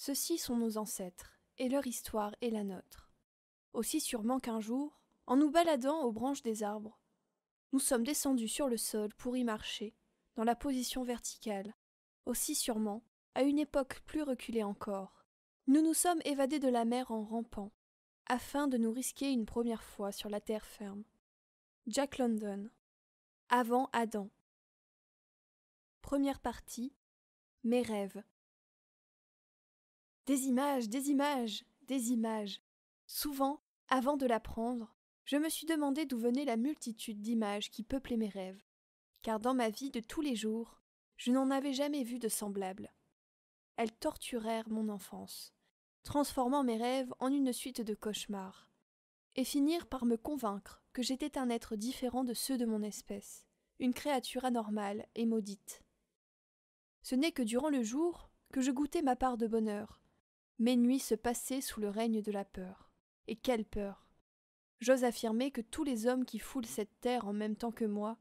Ceux-ci sont nos ancêtres, et leur histoire est la nôtre. Aussi sûrement qu'un jour, en nous baladant aux branches des arbres, nous sommes descendus sur le sol pour y marcher, dans la position verticale, aussi sûrement, à une époque plus reculée encore. Nous nous sommes évadés de la mer en rampant, afin de nous risquer une première fois sur la terre ferme. Jack London. Avant Adam. Première partie. Mes rêves. Des images, des images, des images. Souvent, avant de la prendre, je me suis demandé d'où venait la multitude d'images qui peuplaient mes rêves, car dans ma vie de tous les jours, je n'en avais jamais vu de semblables. Elles torturèrent mon enfance, transformant mes rêves en une suite de cauchemars, et finirent par me convaincre que j'étais un être différent de ceux de mon espèce, une créature anormale et maudite. Ce n'est que durant le jour que je goûtais ma part de bonheur, mes nuits se passaient sous le règne de la peur. Et quelle peur J'ose affirmer que tous les hommes qui foulent cette terre en même temps que moi,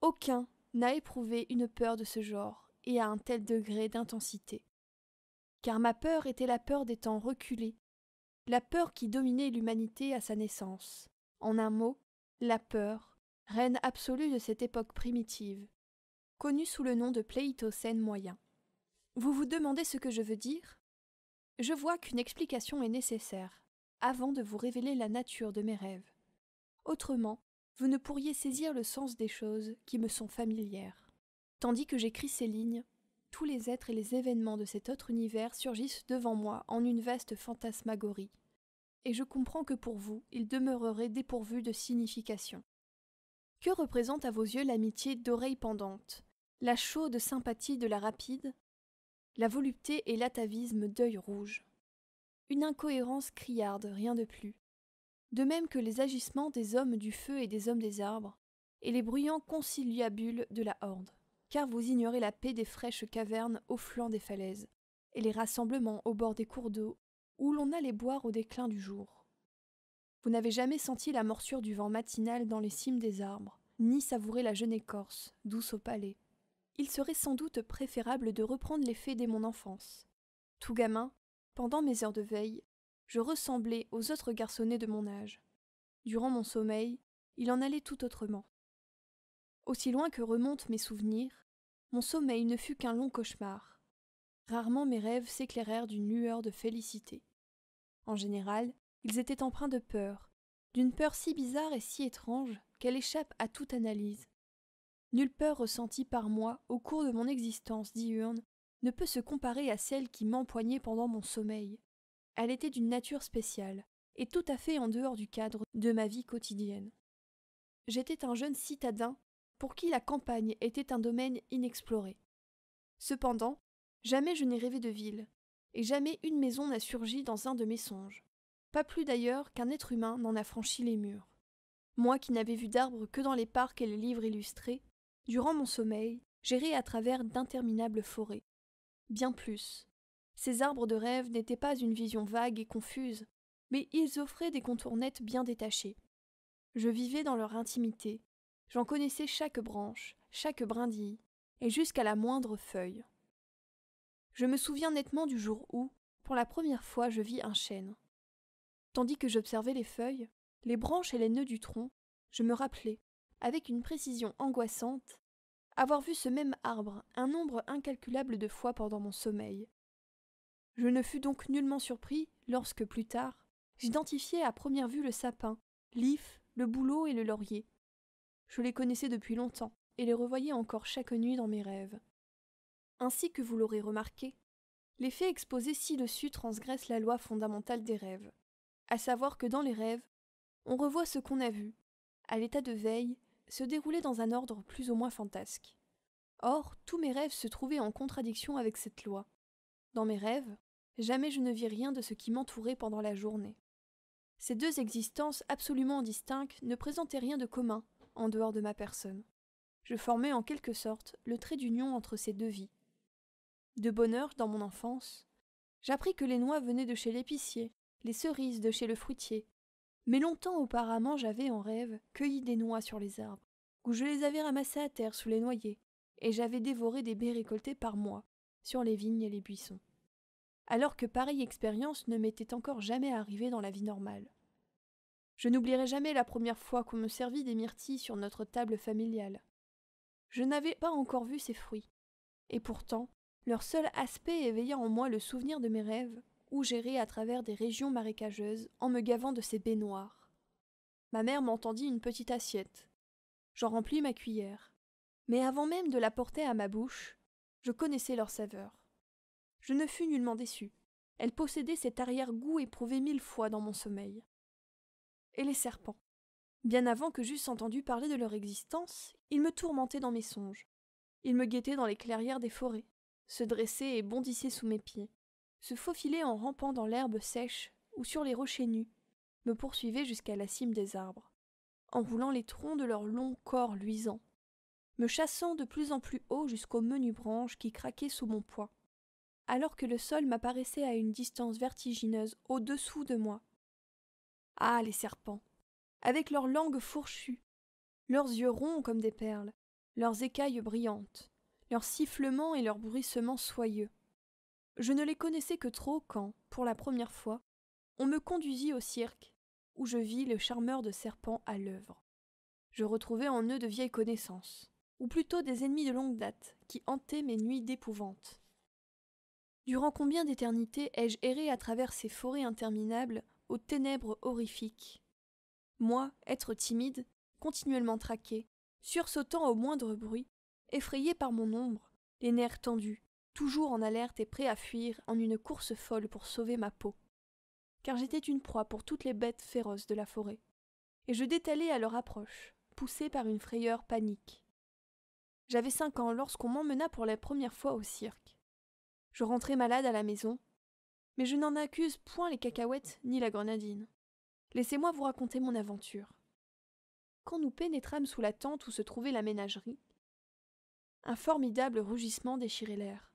aucun n'a éprouvé une peur de ce genre et à un tel degré d'intensité. Car ma peur était la peur des temps reculés, la peur qui dominait l'humanité à sa naissance. En un mot, la peur, reine absolue de cette époque primitive, connue sous le nom de Pléitocène moyen. Vous vous demandez ce que je veux dire je vois qu'une explication est nécessaire, avant de vous révéler la nature de mes rêves. Autrement, vous ne pourriez saisir le sens des choses qui me sont familières. Tandis que j'écris ces lignes, tous les êtres et les événements de cet autre univers surgissent devant moi en une vaste fantasmagorie, et je comprends que pour vous, ils demeureraient dépourvus de signification. Que représente à vos yeux l'amitié d'oreille pendante, la chaude sympathie de la rapide, la volupté et l'atavisme d'œil rouge. Une incohérence criarde, rien de plus. De même que les agissements des hommes du feu et des hommes des arbres, et les bruyants conciliabules de la horde, car vous ignorez la paix des fraîches cavernes au flanc des falaises, et les rassemblements au bord des cours d'eau, où l'on allait boire au déclin du jour. Vous n'avez jamais senti la morsure du vent matinal dans les cimes des arbres, ni savouré la jeune écorce, douce au palais, il serait sans doute préférable de reprendre les faits dès mon enfance. Tout gamin, pendant mes heures de veille, je ressemblais aux autres garçonnets de mon âge. Durant mon sommeil, il en allait tout autrement. Aussi loin que remontent mes souvenirs, mon sommeil ne fut qu'un long cauchemar. Rarement mes rêves s'éclairèrent d'une lueur de félicité. En général, ils étaient empreints de peur, d'une peur si bizarre et si étrange qu'elle échappe à toute analyse, Nulle peur ressentie par moi au cours de mon existence diurne ne peut se comparer à celle qui m'empoignait pendant mon sommeil. Elle était d'une nature spéciale, et tout à fait en dehors du cadre de ma vie quotidienne. J'étais un jeune citadin pour qui la campagne était un domaine inexploré. Cependant, jamais je n'ai rêvé de ville, et jamais une maison n'a surgi dans un de mes songes, pas plus d'ailleurs qu'un être humain n'en a franchi les murs. Moi qui n'avais vu d'arbres que dans les parcs et les livres illustrés, Durant mon sommeil, j'errais à travers d'interminables forêts. Bien plus. Ces arbres de rêve n'étaient pas une vision vague et confuse, mais ils offraient des contournettes bien détachées. Je vivais dans leur intimité. J'en connaissais chaque branche, chaque brindille, et jusqu'à la moindre feuille. Je me souviens nettement du jour où, pour la première fois, je vis un chêne. Tandis que j'observais les feuilles, les branches et les nœuds du tronc, je me rappelais, avec une précision angoissante, avoir vu ce même arbre un nombre incalculable de fois pendant mon sommeil. Je ne fus donc nullement surpris lorsque, plus tard, j'identifiai à première vue le sapin, l'if, le bouleau et le laurier. Je les connaissais depuis longtemps et les revoyais encore chaque nuit dans mes rêves. Ainsi que vous l'aurez remarqué, les faits exposés ci-dessus transgressent la loi fondamentale des rêves, à savoir que dans les rêves, on revoit ce qu'on a vu, à l'état de veille se déroulaient dans un ordre plus ou moins fantasque. Or, tous mes rêves se trouvaient en contradiction avec cette loi. Dans mes rêves, jamais je ne vis rien de ce qui m'entourait pendant la journée. Ces deux existences absolument distinctes ne présentaient rien de commun, en dehors de ma personne. Je formais en quelque sorte le trait d'union entre ces deux vies. De bonheur, dans mon enfance, j'appris que les noix venaient de chez l'épicier, les cerises de chez le fruitier, mais longtemps auparavant j'avais en rêve cueilli des noix sur les arbres, où je les avais ramassées à terre sous les noyers, et j'avais dévoré des baies récoltées par moi sur les vignes et les buissons. Alors que pareille expérience ne m'était encore jamais arrivée dans la vie normale. Je n'oublierai jamais la première fois qu'on me servit des myrtilles sur notre table familiale. Je n'avais pas encore vu ces fruits, et pourtant leur seul aspect éveilla en moi le souvenir de mes rêves, ou gérer à travers des régions marécageuses en me gavant de ces baignoires. Ma mère m'entendit une petite assiette. J'en remplis ma cuillère. Mais avant même de la porter à ma bouche, je connaissais leur saveur. Je ne fus nullement déçu. Elle possédait cet arrière-goût éprouvé mille fois dans mon sommeil. Et les serpents. Bien avant que j'eusse entendu parler de leur existence, ils me tourmentaient dans mes songes. Ils me guettaient dans les clairières des forêts, se dressaient et bondissaient sous mes pieds se faufilaient en rampant dans l'herbe sèche ou sur les rochers nus, me poursuivaient jusqu'à la cime des arbres, enroulant les troncs de leurs longs corps luisants, me chassant de plus en plus haut jusqu'aux menues branches qui craquaient sous mon poids, alors que le sol m'apparaissait à une distance vertigineuse au-dessous de moi. Ah, les serpents, avec leurs langues fourchues, leurs yeux ronds comme des perles, leurs écailles brillantes, leurs sifflements et leurs bruissements soyeux. Je ne les connaissais que trop quand, pour la première fois, on me conduisit au cirque, où je vis le charmeur de serpents à l'œuvre. Je retrouvais en eux de vieilles connaissances, ou plutôt des ennemis de longue date, qui hantaient mes nuits d'épouvante. Durant combien d'éternités ai-je erré à travers ces forêts interminables, aux ténèbres horrifiques Moi, être timide, continuellement traqué, sursautant au moindre bruit, effrayé par mon ombre, les nerfs tendus, toujours en alerte et prêt à fuir en une course folle pour sauver ma peau. Car j'étais une proie pour toutes les bêtes féroces de la forêt, et je détalais à leur approche, poussé par une frayeur panique. J'avais cinq ans lorsqu'on m'emmena pour la première fois au cirque. Je rentrais malade à la maison, mais je n'en accuse point les cacahuètes ni la grenadine. Laissez-moi vous raconter mon aventure. Quand nous pénétrâmes sous la tente où se trouvait la ménagerie, un formidable rugissement déchirait l'air.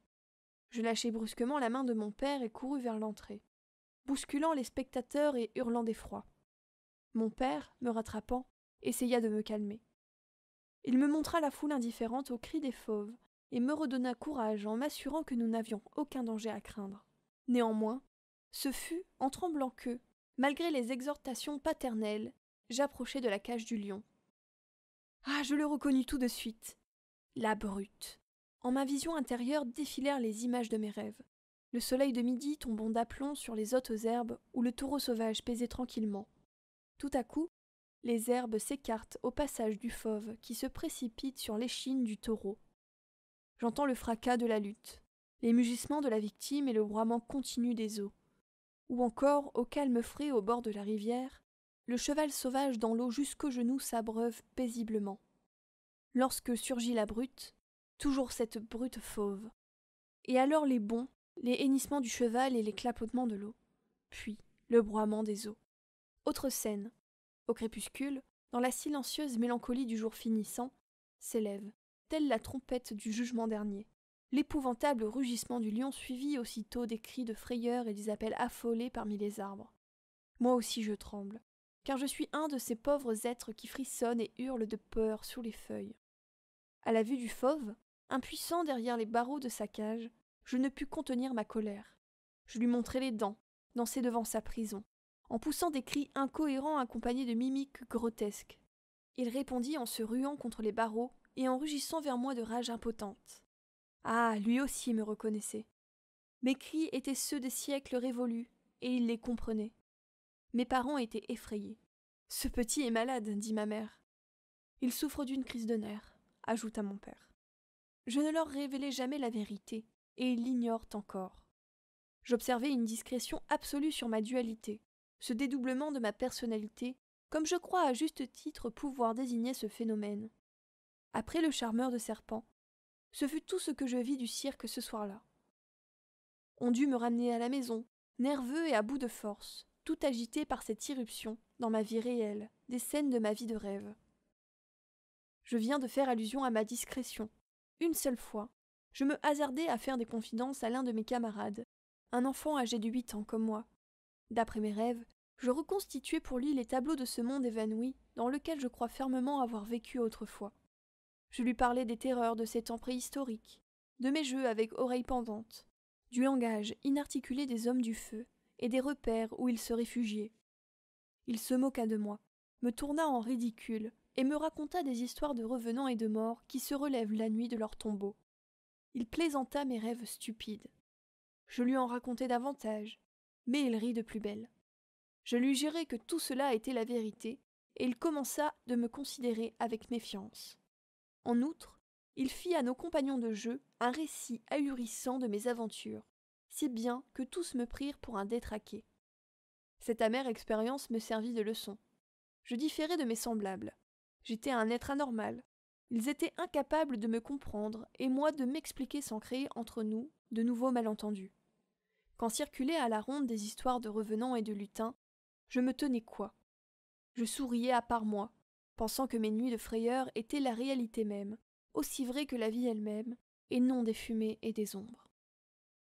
Je lâchai brusquement la main de mon père et courus vers l'entrée, bousculant les spectateurs et hurlant d'effroi. Mon père, me rattrapant, essaya de me calmer. Il me montra la foule indifférente aux cris des fauves, et me redonna courage en m'assurant que nous n'avions aucun danger à craindre. Néanmoins, ce fut en tremblant que, malgré les exhortations paternelles, j'approchai de la cage du lion. Ah. Je le reconnus tout de suite. La brute. En ma vision intérieure défilèrent les images de mes rêves. Le soleil de midi tombant d'aplomb sur les hautes herbes où le taureau sauvage pesait tranquillement. Tout à coup, les herbes s'écartent au passage du fauve qui se précipite sur l'échine du taureau. J'entends le fracas de la lutte, les mugissements de la victime et le broiement continu des eaux. Ou encore, au calme frais au bord de la rivière, le cheval sauvage dans l'eau jusqu'aux genoux s'abreuve paisiblement. Lorsque surgit la brute, toujours cette brute fauve. Et alors les bonds, les hennissements du cheval et les clapotements de l'eau, puis le broiement des eaux. Autre scène. Au crépuscule, dans la silencieuse mélancolie du jour finissant, s'élève, telle la trompette du jugement dernier, l'épouvantable rugissement du lion suivi aussitôt des cris de frayeur et des appels affolés parmi les arbres. Moi aussi je tremble, car je suis un de ces pauvres êtres qui frissonnent et hurlent de peur sous les feuilles. À la vue du fauve, Impuissant derrière les barreaux de sa cage, je ne pus contenir ma colère. Je lui montrai les dents, dansé devant sa prison, en poussant des cris incohérents accompagnés de mimiques grotesques. Il répondit en se ruant contre les barreaux et en rugissant vers moi de rage impotente. Ah, lui aussi me reconnaissait. Mes cris étaient ceux des siècles révolus, et il les comprenait. Mes parents étaient effrayés. Ce petit est malade, dit ma mère. Il souffre d'une crise de nerfs, ajouta mon père. Je ne leur révélais jamais la vérité, et ils l'ignorent encore. J'observais une discrétion absolue sur ma dualité, ce dédoublement de ma personnalité, comme je crois à juste titre pouvoir désigner ce phénomène. Après le charmeur de serpent, ce fut tout ce que je vis du cirque ce soir-là. On dut me ramener à la maison, nerveux et à bout de force, tout agité par cette irruption, dans ma vie réelle, des scènes de ma vie de rêve. Je viens de faire allusion à ma discrétion, une seule fois, je me hasardai à faire des confidences à l'un de mes camarades, un enfant âgé de huit ans comme moi. D'après mes rêves, je reconstituais pour lui les tableaux de ce monde évanoui dans lequel je crois fermement avoir vécu autrefois. Je lui parlais des terreurs de ces temps préhistoriques, de mes jeux avec oreilles pendantes, du langage inarticulé des hommes du feu et des repères où ils se réfugiaient. Il se moqua de moi, me tourna en ridicule et me raconta des histoires de revenants et de morts qui se relèvent la nuit de leur tombeau. Il plaisanta mes rêves stupides. Je lui en racontai davantage, mais il rit de plus belle. Je lui jurai que tout cela était la vérité, et il commença de me considérer avec méfiance. En outre, il fit à nos compagnons de jeu un récit ahurissant de mes aventures, si bien que tous me prirent pour un détraqué. Cette amère expérience me servit de leçon. Je différai de mes semblables, J'étais un être anormal. Ils étaient incapables de me comprendre et moi de m'expliquer sans créer entre nous de nouveaux malentendus. Quand circulaient à la ronde des histoires de revenants et de lutins, je me tenais quoi Je souriais à part moi, pensant que mes nuits de frayeur étaient la réalité même, aussi vraie que la vie elle-même, et non des fumées et des ombres.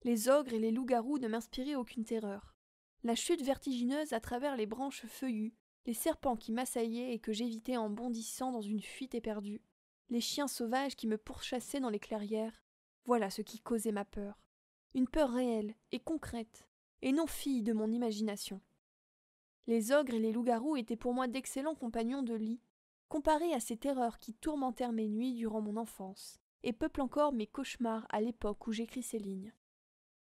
Les ogres et les loups-garous ne m'inspiraient aucune terreur. La chute vertigineuse à travers les branches feuillues, les serpents qui m'assaillaient et que j'évitais en bondissant dans une fuite éperdue, les chiens sauvages qui me pourchassaient dans les clairières, voilà ce qui causait ma peur. Une peur réelle et concrète, et non fille de mon imagination. Les ogres et les loups-garous étaient pour moi d'excellents compagnons de lit, comparés à ces terreurs qui tourmentèrent mes nuits durant mon enfance, et peuplent encore mes cauchemars à l'époque où j'écris ces lignes.